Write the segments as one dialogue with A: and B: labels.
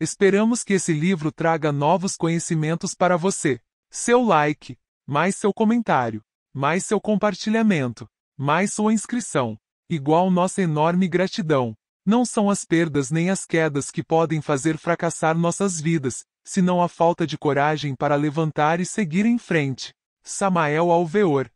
A: Esperamos que esse livro traga novos conhecimentos para você. Seu like, mais seu comentário, mais seu compartilhamento, mais sua inscrição, igual nossa enorme gratidão. Não são as perdas nem as quedas que podem fazer fracassar nossas vidas, senão a falta de coragem para levantar e seguir em frente. Samael Alveor.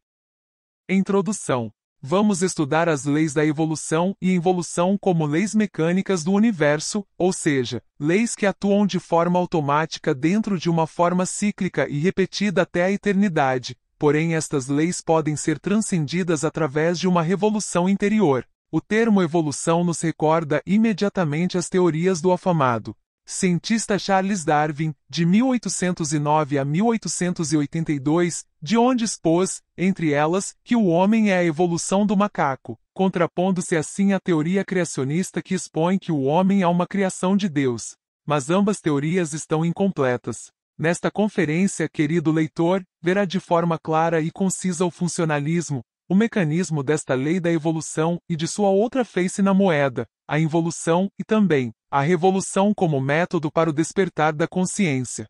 A: Introdução Vamos estudar as leis da evolução e involução como leis mecânicas do universo, ou seja, leis que atuam de forma automática dentro de uma forma cíclica e repetida até a eternidade. Porém, estas leis podem ser transcendidas através de uma revolução interior. O termo evolução nos recorda imediatamente as teorias do afamado Cientista Charles Darwin, de 1809 a 1882, de onde expôs, entre elas, que o homem é a evolução do macaco, contrapondo-se assim à teoria criacionista que expõe que o homem é uma criação de Deus. Mas ambas teorias estão incompletas. Nesta conferência, querido leitor, verá de forma clara e concisa o funcionalismo, o mecanismo desta lei da evolução e de sua outra face na moeda, a involução e também a revolução como método para o despertar da consciência.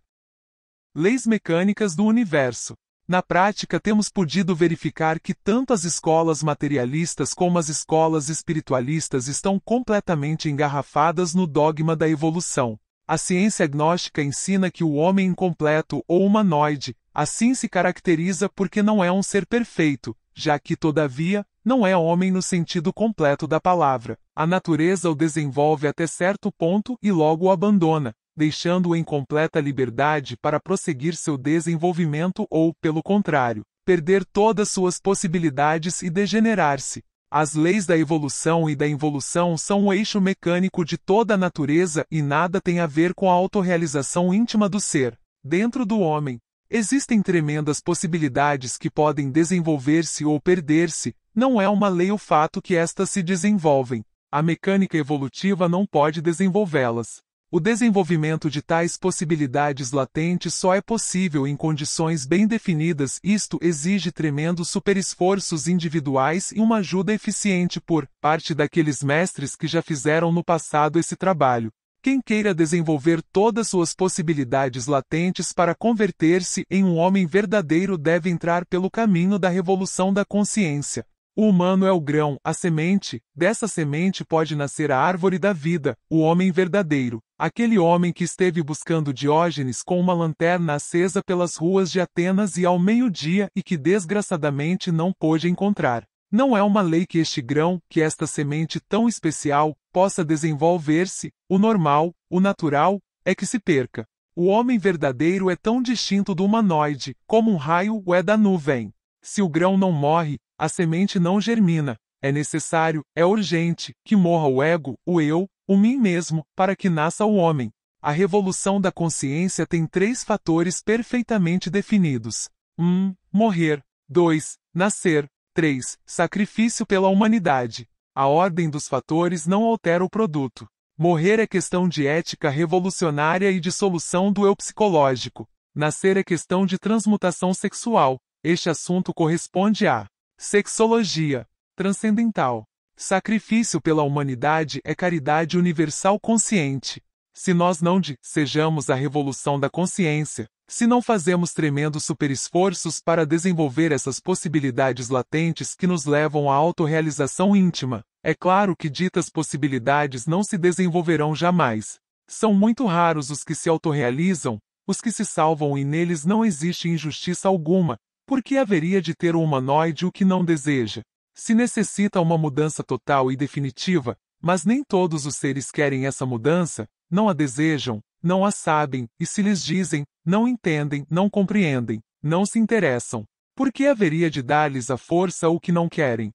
A: Leis mecânicas do universo. Na prática, temos podido verificar que tanto as escolas materialistas como as escolas espiritualistas estão completamente engarrafadas no dogma da evolução, a ciência agnóstica ensina que o homem incompleto ou humanoide, assim se caracteriza porque não é um ser perfeito, já que, todavia, não é homem no sentido completo da palavra. A natureza o desenvolve até certo ponto e logo o abandona, deixando-o em completa liberdade para prosseguir seu desenvolvimento ou, pelo contrário, perder todas suas possibilidades e degenerar-se. As leis da evolução e da involução são o eixo mecânico de toda a natureza e nada tem a ver com a autorrealização íntima do ser. Dentro do homem, existem tremendas possibilidades que podem desenvolver-se ou perder-se, não é uma lei o fato que estas se desenvolvem. A mecânica evolutiva não pode desenvolvê-las. O desenvolvimento de tais possibilidades latentes só é possível em condições bem definidas, isto exige tremendos superesforços individuais e uma ajuda eficiente por parte daqueles mestres que já fizeram no passado esse trabalho. Quem queira desenvolver todas suas possibilidades latentes para converter-se em um homem verdadeiro deve entrar pelo caminho da revolução da consciência. O humano é o grão, a semente, dessa semente pode nascer a árvore da vida, o homem verdadeiro, aquele homem que esteve buscando Diógenes com uma lanterna acesa pelas ruas de Atenas e ao meio-dia e que desgraçadamente não pôde encontrar. Não é uma lei que este grão, que esta semente tão especial, possa desenvolver-se, o normal, o natural, é que se perca. O homem verdadeiro é tão distinto do humanoide, como um raio o é da nuvem. Se o grão não morre, a semente não germina. É necessário, é urgente, que morra o ego, o eu, o mim mesmo, para que nasça o homem. A revolução da consciência tem três fatores perfeitamente definidos: 1. Um, morrer. 2. Nascer. 3. Sacrifício pela humanidade. A ordem dos fatores não altera o produto. Morrer é questão de ética revolucionária e de solução do eu psicológico. Nascer é questão de transmutação sexual. Este assunto corresponde a Sexologia. Transcendental. Sacrifício pela humanidade é caridade universal consciente. Se nós não de sejamos a revolução da consciência, se não fazemos tremendos superesforços para desenvolver essas possibilidades latentes que nos levam à autorrealização íntima, é claro que ditas possibilidades não se desenvolverão jamais. São muito raros os que se autorrealizam, os que se salvam e neles não existe injustiça alguma, por que haveria de ter um humanoide o que não deseja? Se necessita uma mudança total e definitiva, mas nem todos os seres querem essa mudança, não a desejam, não a sabem, e se lhes dizem, não entendem, não compreendem, não se interessam. Por que haveria de dar-lhes a força o que não querem?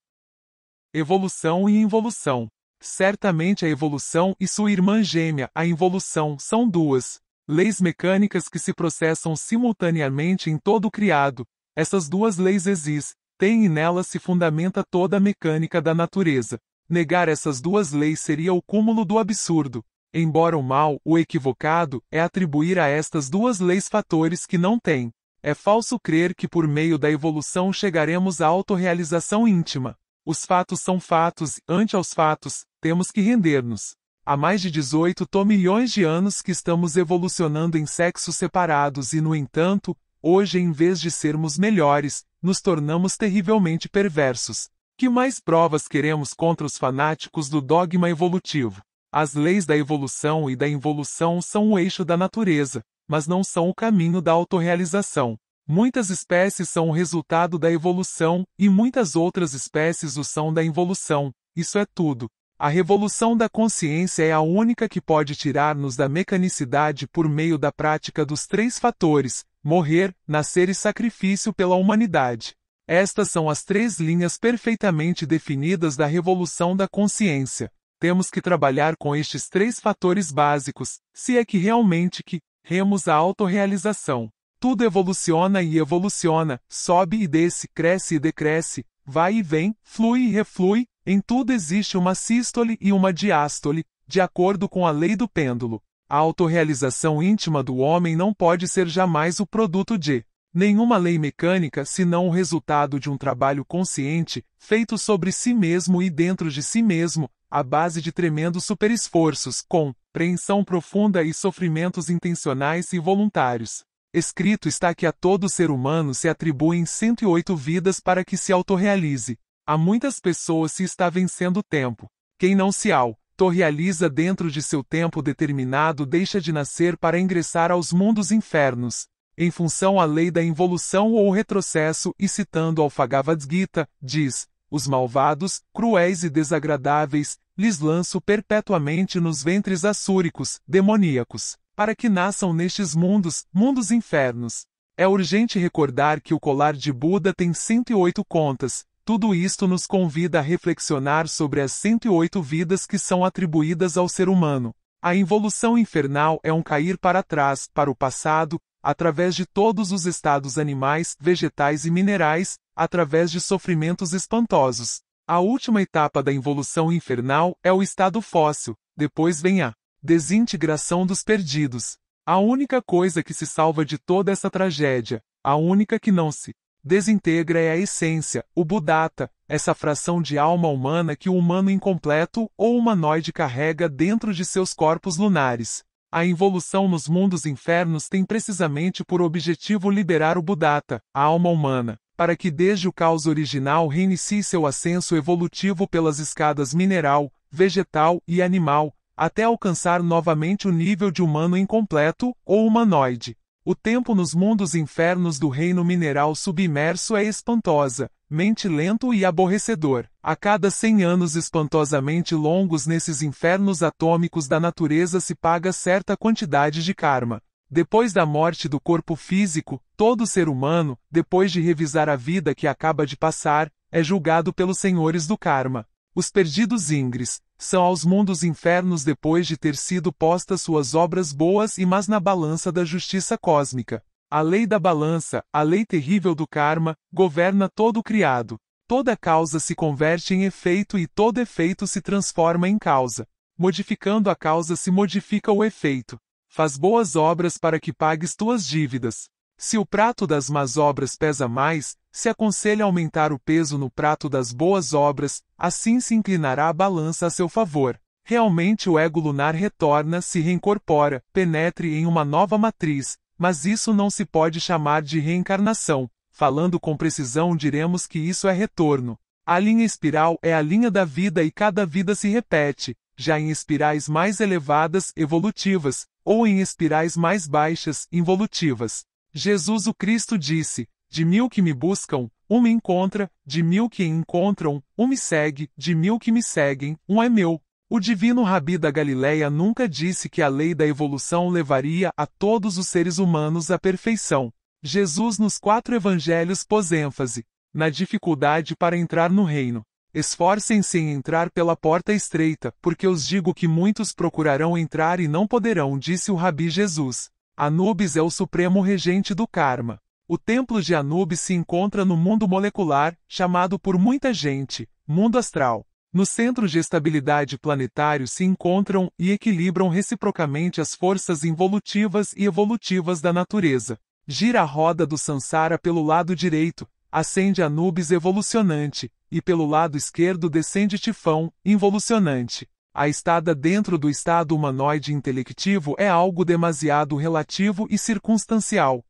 A: Evolução e involução. Certamente a evolução e sua irmã gêmea, a involução, são duas leis mecânicas que se processam simultaneamente em todo o criado, essas duas leis existem e nelas se fundamenta toda a mecânica da natureza. Negar essas duas leis seria o cúmulo do absurdo. Embora o mal, o equivocado, é atribuir a estas duas leis fatores que não têm. É falso crer que por meio da evolução chegaremos à autorrealização íntima. Os fatos são fatos, ante aos fatos, temos que render-nos. Há mais de 18 milhões de anos que estamos evolucionando em sexos separados e, no entanto, Hoje, em vez de sermos melhores, nos tornamos terrivelmente perversos. Que mais provas queremos contra os fanáticos do dogma evolutivo? As leis da evolução e da involução são o eixo da natureza, mas não são o caminho da autorrealização. Muitas espécies são o resultado da evolução, e muitas outras espécies o são da involução. Isso é tudo. A revolução da consciência é a única que pode tirar-nos da mecanicidade por meio da prática dos três fatores: morrer, nascer e sacrifício pela humanidade. Estas são as três linhas perfeitamente definidas da revolução da consciência. Temos que trabalhar com estes três fatores básicos, se é que realmente que remos a autorrealização. Tudo evoluciona e evoluciona, sobe e desce, cresce e decresce, vai e vem, flui e reflui, em tudo existe uma sístole e uma diástole, de acordo com a lei do pêndulo. A autorrealização íntima do homem não pode ser jamais o produto de nenhuma lei mecânica senão o resultado de um trabalho consciente, feito sobre si mesmo e dentro de si mesmo, à base de tremendos superesforços, com preensão profunda e sofrimentos intencionais e voluntários. Escrito está que a todo ser humano se atribuem 108 vidas para que se autorrealize. A muitas pessoas se está vencendo o tempo. Quem não se ao realiza dentro de seu tempo determinado deixa de nascer para ingressar aos mundos infernos, em função à lei da involução ou retrocesso, e citando Alphagavad Gita, diz: Os malvados, cruéis e desagradáveis, lhes lanço perpetuamente nos ventres assúricos, demoníacos, para que nasçam nestes mundos, mundos infernos. É urgente recordar que o colar de Buda tem 108 contas, tudo isto nos convida a reflexionar sobre as 108 vidas que são atribuídas ao ser humano. A involução infernal é um cair para trás, para o passado, através de todos os estados animais, vegetais e minerais, através de sofrimentos espantosos. A última etapa da involução infernal é o estado fóssil, depois vem a desintegração dos perdidos. A única coisa que se salva de toda essa tragédia, a única que não se Desintegra é a essência, o Buddhata, essa fração de alma humana que o humano incompleto ou humanoide carrega dentro de seus corpos lunares. A involução nos mundos infernos tem precisamente por objetivo liberar o Buddhata, a alma humana, para que desde o caos original reinicie seu ascenso evolutivo pelas escadas mineral, vegetal e animal, até alcançar novamente o nível de humano incompleto ou humanoide. O tempo nos mundos infernos do reino mineral submerso é espantosa, mente lento e aborrecedor. A cada cem anos espantosamente longos nesses infernos atômicos da natureza se paga certa quantidade de karma. Depois da morte do corpo físico, todo ser humano, depois de revisar a vida que acaba de passar, é julgado pelos senhores do karma. Os perdidos ingres são aos mundos infernos depois de ter sido postas suas obras boas e más na balança da justiça cósmica. A lei da balança, a lei terrível do karma, governa todo o criado. Toda causa se converte em efeito e todo efeito se transforma em causa. Modificando a causa se modifica o efeito. Faz boas obras para que pagues tuas dívidas. Se o prato das más obras pesa mais, se aconselha aumentar o peso no prato das boas obras, assim se inclinará a balança a seu favor. Realmente o ego lunar retorna, se reincorpora, penetre em uma nova matriz, mas isso não se pode chamar de reencarnação. Falando com precisão, diremos que isso é retorno. A linha espiral é a linha da vida e cada vida se repete, já em espirais mais elevadas, evolutivas, ou em espirais mais baixas, involutivas. Jesus o Cristo disse: De mil que me buscam, um me encontra, de mil que encontram, um me segue, de mil que me seguem, um é meu. O divino Rabi da Galileia nunca disse que a lei da evolução levaria a todos os seres humanos à perfeição. Jesus nos quatro evangelhos pôs ênfase na dificuldade para entrar no reino. Esforcem-se em entrar pela porta estreita, porque os digo que muitos procurarão entrar e não poderão, disse o Rabi Jesus. Anubis é o supremo regente do karma. O templo de Anubis se encontra no mundo molecular, chamado por muita gente, mundo astral. No centro de estabilidade planetário se encontram e equilibram reciprocamente as forças involutivas e evolutivas da natureza. Gira a roda do Sansara pelo lado direito, ascende Anubis evolucionante, e pelo lado esquerdo descende Tifão, involucionante a estada dentro do estado humanoide intelectivo é algo demasiado relativo e circunstancial.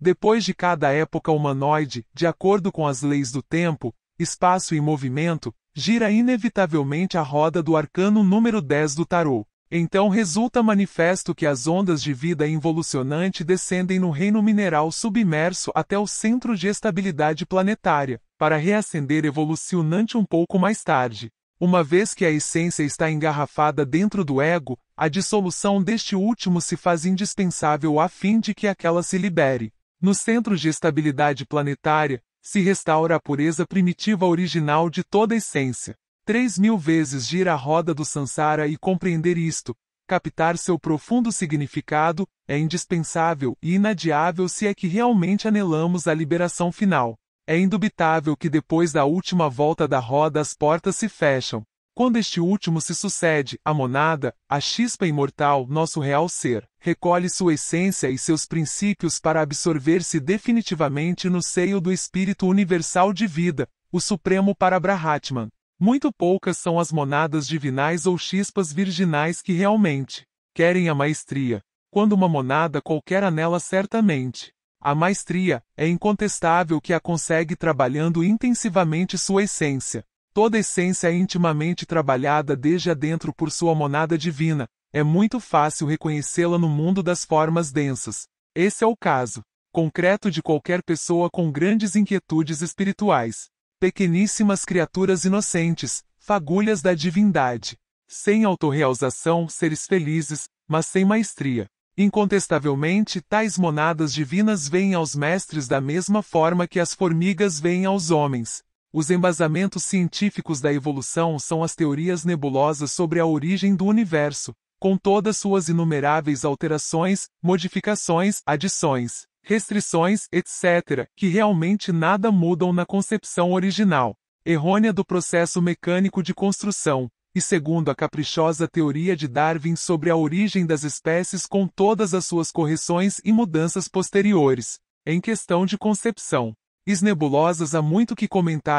A: Depois de cada época humanoide, de acordo com as leis do tempo, espaço e movimento, gira inevitavelmente a roda do arcano número 10 do tarô. Então resulta manifesto que as ondas de vida involucionante descendem no reino mineral submerso até o centro de estabilidade planetária, para reacender evolucionante um pouco mais tarde. Uma vez que a essência está engarrafada dentro do ego, a dissolução deste último se faz indispensável a fim de que aquela se libere. No centro de estabilidade planetária, se restaura a pureza primitiva original de toda a essência. Três mil vezes gira a roda do Sansara e compreender isto, captar seu profundo significado, é indispensável e inadiável se é que realmente anelamos a liberação final. É indubitável que depois da última volta da roda as portas se fecham. Quando este último se sucede, a monada, a chispa imortal, nosso real ser, recolhe sua essência e seus princípios para absorver-se definitivamente no seio do espírito universal de vida, o supremo para Brahman. Muito poucas são as monadas divinais ou chispas virginais que realmente querem a maestria, quando uma monada qualquer anela certamente. A maestria é incontestável que a consegue trabalhando intensivamente sua essência. Toda essência é intimamente trabalhada desde adentro por sua monada divina. É muito fácil reconhecê-la no mundo das formas densas. Esse é o caso concreto de qualquer pessoa com grandes inquietudes espirituais. Pequeníssimas criaturas inocentes, fagulhas da divindade. Sem autorrealização, seres felizes, mas sem maestria. Incontestavelmente, tais monadas divinas vêm aos mestres da mesma forma que as formigas vêm aos homens. Os embasamentos científicos da evolução são as teorias nebulosas sobre a origem do universo, com todas suas inumeráveis alterações, modificações, adições, restrições, etc., que realmente nada mudam na concepção original, errônea do processo mecânico de construção, e segundo a caprichosa teoria de Darwin sobre a origem das espécies com todas as suas correções e mudanças posteriores, em questão de concepção. Is nebulosas há muito que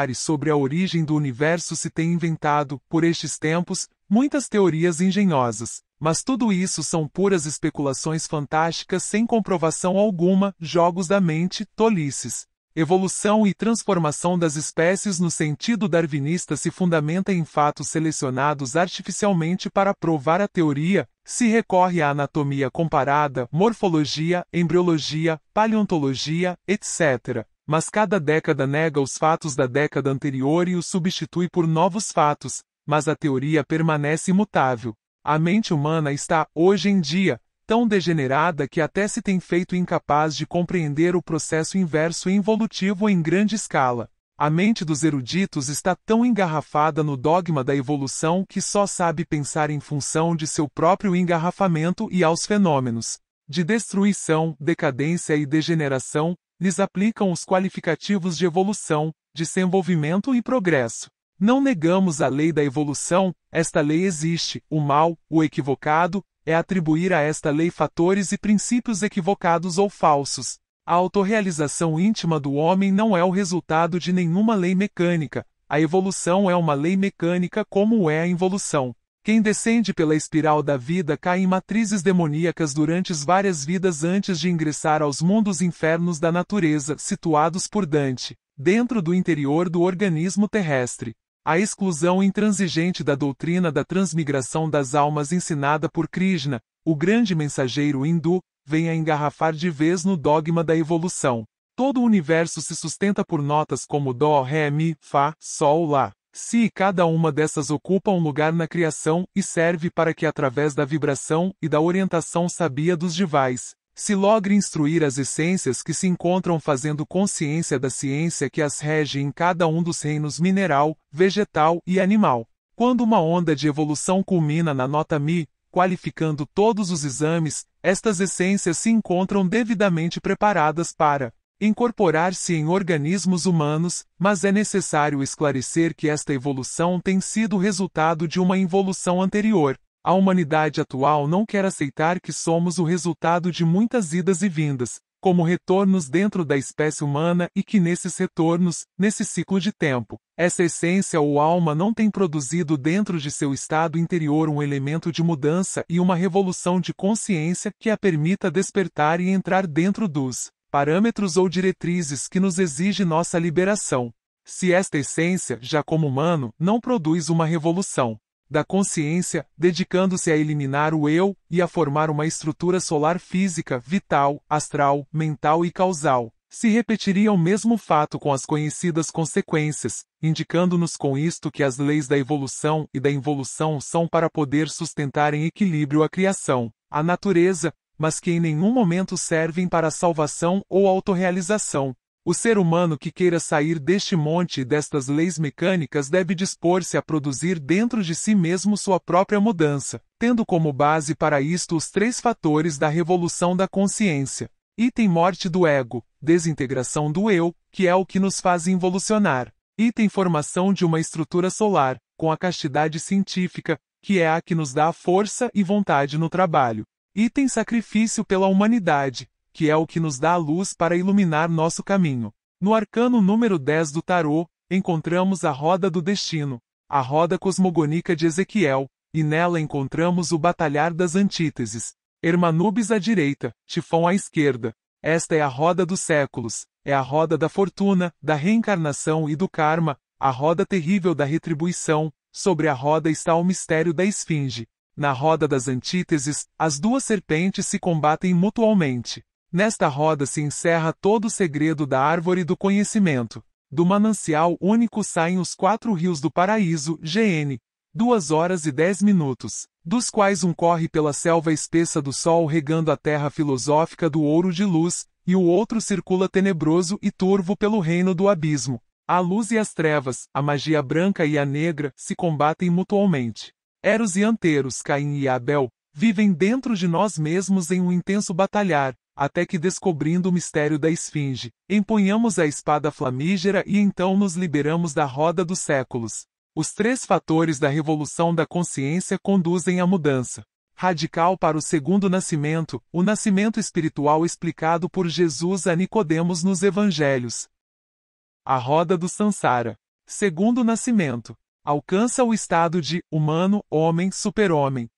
A: e sobre a origem do universo se tem inventado, por estes tempos, muitas teorias engenhosas, mas tudo isso são puras especulações fantásticas sem comprovação alguma, jogos da mente, tolices. Evolução e transformação das espécies no sentido darwinista se fundamenta em fatos selecionados artificialmente para provar a teoria, se recorre à anatomia comparada, morfologia, embriologia, paleontologia, etc. Mas cada década nega os fatos da década anterior e os substitui por novos fatos, mas a teoria permanece imutável. A mente humana está, hoje em dia, tão degenerada que até se tem feito incapaz de compreender o processo inverso e involutivo em grande escala. A mente dos eruditos está tão engarrafada no dogma da evolução que só sabe pensar em função de seu próprio engarrafamento e aos fenômenos de destruição, decadência e degeneração, lhes aplicam os qualificativos de evolução, desenvolvimento e progresso. Não negamos a lei da evolução, esta lei existe, o mal, o equivocado, é atribuir a esta lei fatores e princípios equivocados ou falsos. A autorrealização íntima do homem não é o resultado de nenhuma lei mecânica, a evolução é uma lei mecânica como é a involução. Quem descende pela espiral da vida cai em matrizes demoníacas durante várias vidas antes de ingressar aos mundos infernos da natureza, situados por Dante, dentro do interior do organismo terrestre a exclusão intransigente da doutrina da transmigração das almas ensinada por Krishna, o grande mensageiro hindu, vem a engarrafar de vez no dogma da evolução. Todo o universo se sustenta por notas como Dó, Ré, Mi, Fá, Sol, Lá. Si e cada uma dessas ocupa um lugar na criação e serve para que através da vibração e da orientação sabia dos divais, se logre instruir as essências que se encontram fazendo consciência da ciência que as rege em cada um dos reinos mineral, vegetal e animal. Quando uma onda de evolução culmina na nota Mi, qualificando todos os exames, estas essências se encontram devidamente preparadas para incorporar-se em organismos humanos, mas é necessário esclarecer que esta evolução tem sido resultado de uma involução anterior, a humanidade atual não quer aceitar que somos o resultado de muitas idas e vindas, como retornos dentro da espécie humana e que nesses retornos, nesse ciclo de tempo, essa essência ou alma não tem produzido dentro de seu estado interior um elemento de mudança e uma revolução de consciência que a permita despertar e entrar dentro dos parâmetros ou diretrizes que nos exige nossa liberação. Se esta essência, já como humano, não produz uma revolução, da consciência, dedicando-se a eliminar o eu e a formar uma estrutura solar física, vital, astral, mental e causal. Se repetiria o mesmo fato com as conhecidas consequências, indicando-nos com isto que as leis da evolução e da involução são para poder sustentar em equilíbrio a criação, a natureza, mas que em nenhum momento servem para salvação ou autorrealização, o ser humano que queira sair deste monte e destas leis mecânicas deve dispor-se a produzir dentro de si mesmo sua própria mudança, tendo como base para isto os três fatores da revolução da consciência. Item morte do ego, desintegração do eu, que é o que nos faz involucionar. Item formação de uma estrutura solar, com a castidade científica, que é a que nos dá a força e vontade no trabalho. Item sacrifício pela humanidade, que é o que nos dá a luz para iluminar nosso caminho. No arcano número 10 do tarô, encontramos a roda do destino, a roda cosmogônica de Ezequiel, e nela encontramos o batalhar das antíteses. Hermanubis à direita, Tifão à esquerda. Esta é a roda dos séculos, é a roda da fortuna, da reencarnação e do karma, a roda terrível da retribuição, sobre a roda está o mistério da esfinge. Na roda das antíteses, as duas serpentes se combatem mutualmente. Nesta roda se encerra todo o segredo da árvore do conhecimento. Do manancial único saem os quatro rios do paraíso, GN, 2 horas e 10 minutos, dos quais um corre pela selva espessa do sol regando a terra filosófica do ouro de luz, e o outro circula tenebroso e turvo pelo reino do abismo. A luz e as trevas, a magia branca e a negra, se combatem mutualmente. Eros e Anteros, Caim e Abel, vivem dentro de nós mesmos em um intenso batalhar, até que descobrindo o mistério da esfinge, empunhamos a espada flamígera e então nos liberamos da roda dos séculos. Os três fatores da revolução da consciência conduzem à mudança radical para o segundo nascimento, o nascimento espiritual explicado por Jesus a Nicodemos nos evangelhos. A roda do Sansara. Segundo nascimento. Alcança o estado de humano, homem, super-homem.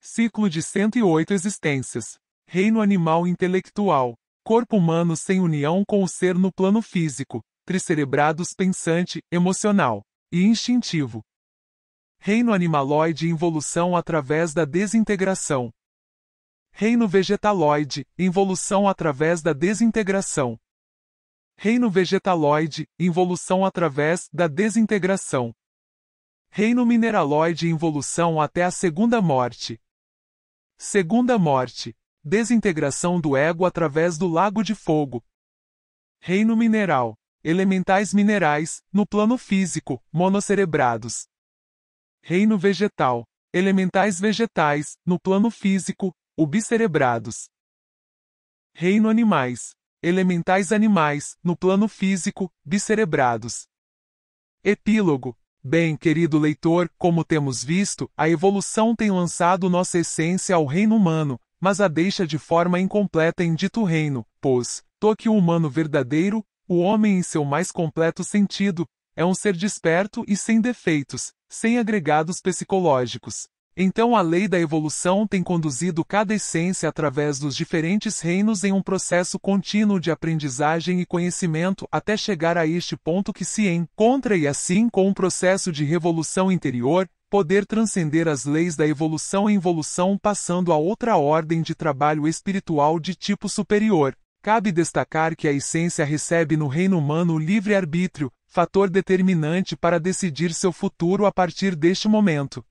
A: Ciclo de 108 existências reino animal intelectual, corpo humano sem união com o ser no plano físico, tricerebrados pensante, emocional e instintivo. Reino animaloide involução através da desintegração. Reino vegetaloide involução através da desintegração. Reino vegetaloide involução através da desintegração. Reino mineraloide involução até a segunda morte. Segunda morte. Desintegração do ego através do lago de fogo. Reino mineral. Elementais minerais, no plano físico, monocerebrados. Reino vegetal. Elementais vegetais, no plano físico, ubicerebrados. Reino animais. Elementais animais, no plano físico, bicerebrados. Epílogo. Bem, querido leitor, como temos visto, a evolução tem lançado nossa essência ao reino humano, mas a deixa de forma incompleta em dito reino, pois, toque o humano verdadeiro, o homem em seu mais completo sentido, é um ser desperto e sem defeitos, sem agregados psicológicos. Então a lei da evolução tem conduzido cada essência através dos diferentes reinos em um processo contínuo de aprendizagem e conhecimento até chegar a este ponto que se encontra e assim com um processo de revolução interior, poder transcender as leis da evolução em evolução passando a outra ordem de trabalho espiritual de tipo superior. Cabe destacar que a essência recebe no reino humano o livre-arbítrio, fator determinante para decidir seu futuro a partir deste momento.